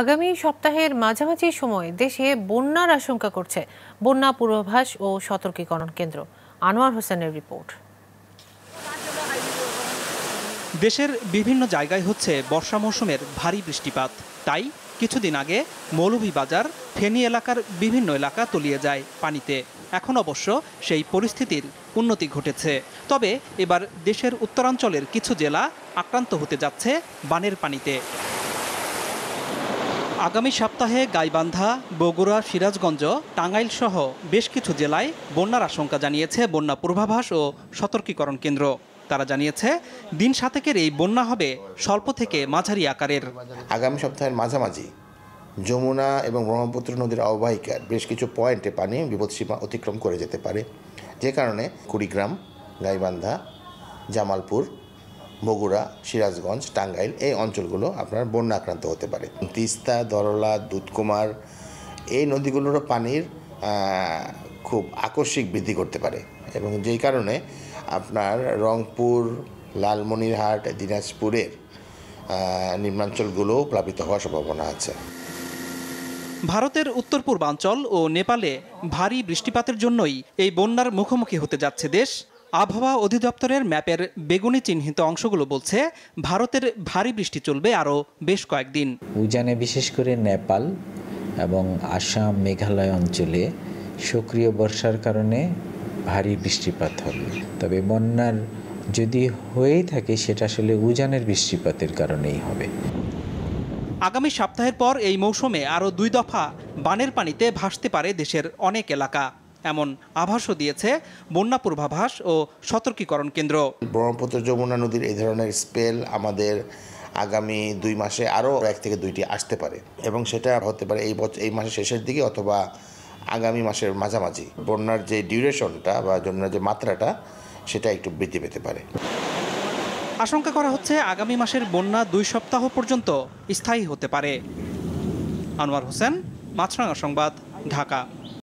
আগামী সপ্তাহের মাঝামাঝি সময়ে দেশে বন্যার আশঙ্কা করছে বন্যা পূর্বাভাস ও সতর্কীকরণ কেন্দ্র আনোয়ার হোসেনের রিপোর্ট দেশের বিভিন্ন জায়গায় হচ্ছে বর্ষা মৌসুমের ভারী বৃষ্টিপাত তাই কিছুদিন আগে মৌলভীবাজার ফেনী এলাকার বিভিন্ন এলাকা তলিয়ে যায় পানিতে এখন অবশ্য সেই পরিস্থিতির উন্নতি ঘটেছে তবে এবার দেশের উত্তরাঞ্চলের কিছু জেলা আক্রান্ত হতে যাচ্ছে বানের পানিতে আগামী সপ্তাহে গাইবান্ধা বগুড়া সিরাজগঞ্জ টাঙ্গাইল সহ বেশ কিছু জেলায় বন্যার আশঙ্কা জানিয়েছে বন্যা পূর্বাভাস ও সতর্কীকরণ কেন্দ্র তারা জানিয়েছে দিন সাতেকের এই বন্যা হবে স্বল্প থেকে মাঝারি আকারের আগামী সপ্তাহের মাঝামাঝি যমুনা এবং ব্রহ্মপুত্র নদীর অববাহিকার বেশ কিছু পয়েন্টে পানি বিপদসীমা অতিক্রম করে যেতে পারে যে কারণে কুড়িগ্রাম গাইবান্ধা জামালপুর বগুড়া সিরাজগঞ্জ টাঙ্গাইল এই অঞ্চলগুলো আপনার বন্যা আক্রান্ত হতে পারে তিস্তা দরলা দুধকুমার এই নদীগুলোরও পানির খুব আকস্মিক বৃদ্ধি করতে পারে এবং যেই কারণে আপনার রংপুর লালমনিরহাট দিনাজপুরের নিম্নাঞ্চলগুলো প্লাবিত হওয়ার সম্ভাবনা আছে ভারতের উত্তর পূর্বাঞ্চল ও নেপালে ভারী বৃষ্টিপাতের জন্যই এই বন্যার মুখোমুখি হতে যাচ্ছে দেশ আবহাওয়া অধিদপ্তরের ম্যাপের বেগুনি চিহ্নিত অংশগুলো বলছে ভারতের ভারী বৃষ্টি চলবে আরও বেশ কয়েকদিন উজানে বিশেষ করে নেপাল এবং আসাম মেঘালয় অঞ্চলে সক্রিয় বর্ষার কারণে ভারী বৃষ্টিপাত হবে তবে বন্যার যদি হয়েই থাকে সেটা আসলে উজানের বৃষ্টিপাতের কারণেই হবে আগামী সপ্তাহের পর এই মৌসুমে আরও দুই দফা বানের পানিতে ভাসতে পারে দেশের অনেক এলাকা এমন আভাসও দিয়েছে বন্যা পূর্বাভাস ও সতর্কীকরণ কেন্দ্র ব্রহ্মপুত্র যমুনা নদীর এই ধরনের স্পেল আমাদের আগামী দুই মাসে আরও এক থেকে দুইটি আসতে পারে এবং সেটা হতে পারে এই বছর এই মাসের শেষের দিকে অথবা আগামী মাসের মাঝামাঝি বন্যার যে ডিউরেশনটা বা বন্যার যে মাত্রাটা সেটা একটু বৃদ্ধি পেতে পারে আশঙ্কা করা হচ্ছে আগামী মাসের বন্যা দুই সপ্তাহ পর্যন্ত স্থায়ী হতে পারে আনোয়ার হোসেন মাছরাঙা সংবাদ ঢাকা